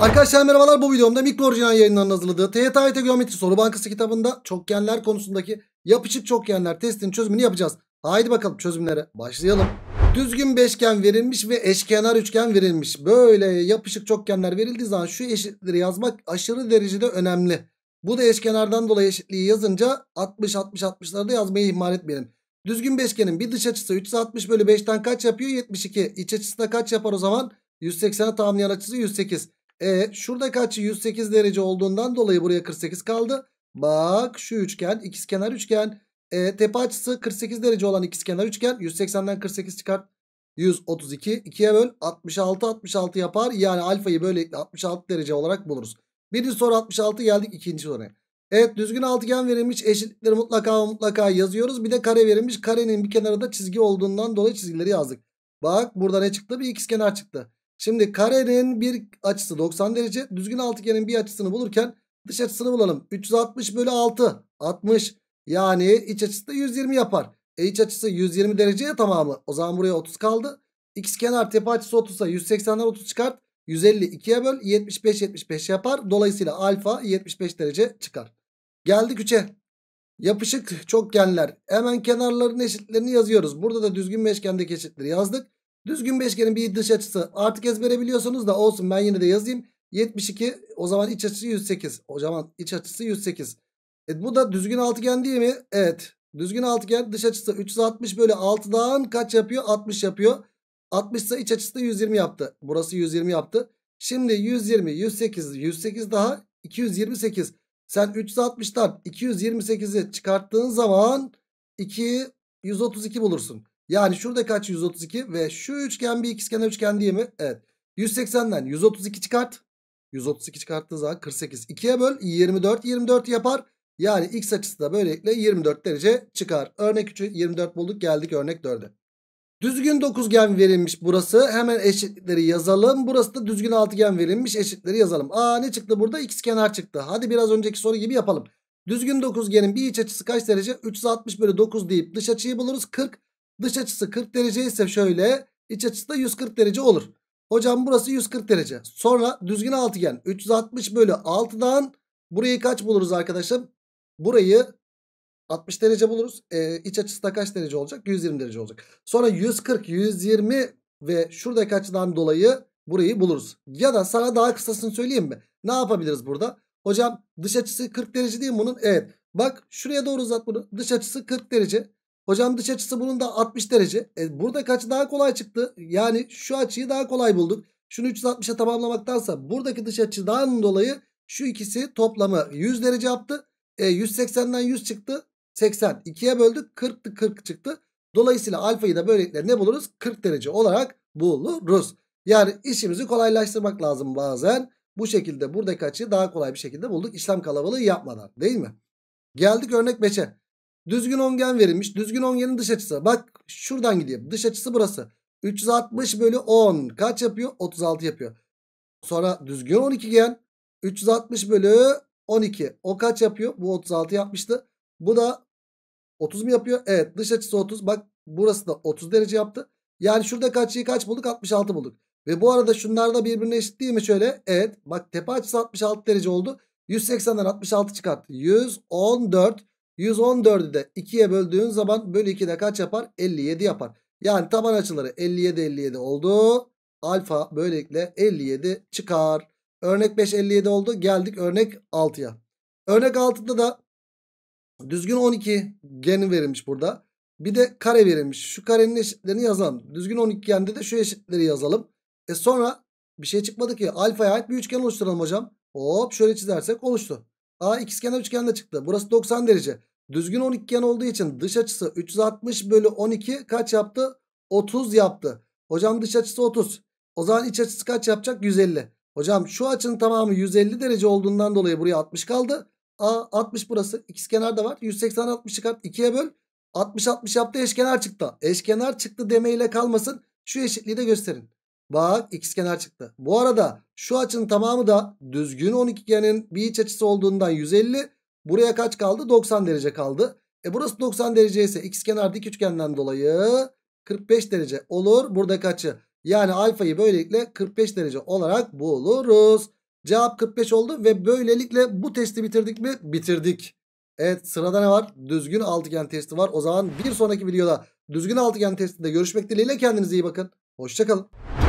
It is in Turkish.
Arkadaşlar merhabalar bu videomda mikro orijinal yayınlarının hazırladığı TYT Geometri Soru Bankası kitabında çokgenler konusundaki yapışık çokgenler testinin çözümünü yapacağız. Haydi bakalım çözümlere başlayalım. Düzgün beşgen verilmiş ve eşkenar üçgen verilmiş. Böyle yapışık çokgenler verildiği zaman şu eşitleri yazmak aşırı derecede önemli. Bu da eşkenardan dolayı eşitliği yazınca 60-60-60'larda yazmayı ihmal etmeyelim. Düzgün beşgenin bir dış açısı 360 bölü 5'ten kaç yapıyor? 72. İç açısı da kaç yapar o zaman? 180'e tamamlayan açısı 108. E şuradaki açı 108 derece olduğundan dolayı buraya 48 kaldı. Bak şu üçgen ikizkenar üçgen. E, tepe açısı 48 derece olan ikizkenar üçgen 180'den 48 çıkar, 132 2'ye böl 66 66 yapar. Yani alfayı böylelikle 66 derece olarak buluruz. Birinci soru 66 geldik ikinci soruya. Evet düzgün altıgen verilmiş eşitlikleri mutlaka mutlaka yazıyoruz. Bir de kare verilmiş karenin bir kenarında çizgi olduğundan dolayı çizgileri yazdık. Bak burada ne çıktı bir ikizkenar çıktı. Şimdi karenin bir açısı 90 derece. Düzgün altıgenin bir açısını bulurken dış açısını bulalım. 360 bölü 6. 60. Yani iç açısı da 120 yapar. E iç açısı 120 dereceye tamamı. O zaman buraya 30 kaldı. X kenar tepe açısı 30'sa 180'den 30 çıkart. 150 2'ye böl 75 75 yapar. Dolayısıyla alfa 75 derece çıkar. Geldik 3'e. Yapışık çokgenler. Hemen kenarların eşitlerini yazıyoruz. Burada da düzgün beşgendeki eşitleri yazdık. Düzgün beşgenin bir dış açısı artık ezbere biliyorsunuz da olsun ben yine de yazayım. 72 o zaman iç açısı 108. O zaman iç açısı 108. E, bu da düzgün altıgen değil mi? Evet. Düzgün altıgen dış açısı 360 bölü 6'dan kaç yapıyor? 60 yapıyor. 60 ise iç açısı da 120 yaptı. Burası 120 yaptı. Şimdi 120, 108, 108 daha 228. Sen 360'tan 228'i çıkarttığın zaman 2, 132 bulursun. Yani şurada kaç 132 ve şu üçgen bir ikizkenar üçgen diye mi? Evet. 180'den 132 çıkart. 132 çıkarttığı zaman 48. 2'ye böl 24 24 yapar. Yani x açısı da böylelikle 24 derece çıkar. Örnek 3'ü 24 bulduk geldik örnek 4'e. Düzgün dokuzgen verilmiş burası. Hemen eşitleri yazalım. Burası da düzgün altıgen verilmiş. Eşitleri yazalım. Aa ne çıktı burada? X kenar çıktı. Hadi biraz önceki soru gibi yapalım. Düzgün dokuzgenin bir iç açısı kaç derece? 360 bölü 9 deyip dış açıyı buluruz. 40. Dış açısı 40 derece ise şöyle iç açısı da 140 derece olur. Hocam burası 140 derece. Sonra düzgün altıgen 360 bölü 6'dan burayı kaç buluruz arkadaşım? Burayı 60 derece buluruz. Ee, iç açısı da kaç derece olacak? 120 derece olacak. Sonra 140, 120 ve şuradaki açıdan dolayı burayı buluruz. Ya da sana daha kısasını söyleyeyim mi? Ne yapabiliriz burada? Hocam dış açısı 40 derece değil mi bunun? Evet. Bak şuraya doğru uzat bunu. Dış açısı 40 derece. Hocam dış açısı bunun da 60 derece. E, buradaki açı daha kolay çıktı. Yani şu açıyı daha kolay bulduk. Şunu 360'a tamamlamaktansa buradaki dış açıdan dolayı şu ikisi toplamı 100 derece yaptı. E, 180'den 100 çıktı. 80. 2'ye böldük. 40'tı 40 çıktı. Dolayısıyla alfayı da böylelikle ne buluruz? 40 derece olarak buluruz. Yani işimizi kolaylaştırmak lazım bazen. Bu şekilde buradaki açıyı daha kolay bir şekilde bulduk. İşlem kalabalığı yapmadan değil mi? Geldik örnek 5'e. Düzgün ongen verilmiş. Düzgün ongenin dış açısı. Bak şuradan gidiyor. Dış açısı burası. 360 bölü 10. Kaç yapıyor? 36 yapıyor. Sonra düzgün 12 gen. 360 bölü 12. O kaç yapıyor? Bu 36 yapmıştı. Bu da 30 mu yapıyor? Evet dış açısı 30. Bak burası da 30 derece yaptı. Yani şurada kaçıyı kaç bulduk? 66 bulduk. Ve bu arada şunlar da birbirine eşit değil mi şöyle? Evet. Bak tepe açısı 66 derece oldu. 180'den 66 çıkarttı. 114. 114'ü de 2'ye böldüğün zaman bölü 2'de kaç yapar? 57 yapar. Yani taban açıları 57 57 oldu. Alfa böylelikle 57 çıkar. Örnek 5 57 oldu. Geldik örnek 6'ya. Örnek 6'da da düzgün 12 geni verilmiş burada. Bir de kare verilmiş. Şu karenin eşitlerini yazalım. Düzgün 12 gende de şu eşitleri yazalım. E sonra bir şey çıkmadı ki. Alfaya ait bir üçgen oluşturalım hocam. Hop şöyle çizersek oluştu. Aa ikizkenar üçgende çıktı. Burası 90 derece. Düzgün 12 gen olduğu için dış açısı 360 bölü 12 kaç yaptı? 30 yaptı. Hocam dış açısı 30. O zaman iç açısı kaç yapacak? 150. Hocam şu açının tamamı 150 derece olduğundan dolayı buraya 60 kaldı. A 60 burası. kenar da var. 180 60 çıkart. 2'ye böl. 60 60 yaptı eşkenar çıktı. Eşkenar çıktı demeyle kalmasın. Şu eşitliği de gösterin. Bak x kenar çıktı. Bu arada şu açının tamamı da düzgün 12 genin bir iç açısı olduğundan 150. Buraya kaç kaldı? 90 derece kaldı. E burası 90 derece ise x kenar dik üçgenden dolayı 45 derece olur. Burada kaçı? yani alfayı böylelikle 45 derece olarak buluruz. Cevap 45 oldu ve böylelikle bu testi bitirdik mi? Bitirdik. Evet sırada ne var? Düzgün altıgen testi var. O zaman bir sonraki videoda düzgün altıgen testinde görüşmek dileğiyle kendinize iyi bakın. Hoşçakalın.